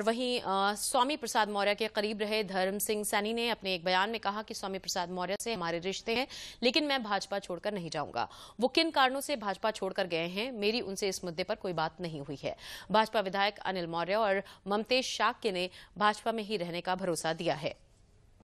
और वहीं स्वामी प्रसाद मौर्य के करीब रहे धर्म सिंह सैनी ने अपने एक बयान में कहा कि स्वामी प्रसाद मौर्य से हमारे रिश्ते हैं लेकिन मैं भाजपा छोड़कर नहीं जाऊंगा वो किन कारणों से भाजपा छोड़कर गए हैं मेरी उनसे इस मुद्दे पर कोई बात नहीं हुई है भाजपा विधायक अनिल मौर्य और ममतेश शाक्य ने भाजपा में ही रहने का भरोसा दिया है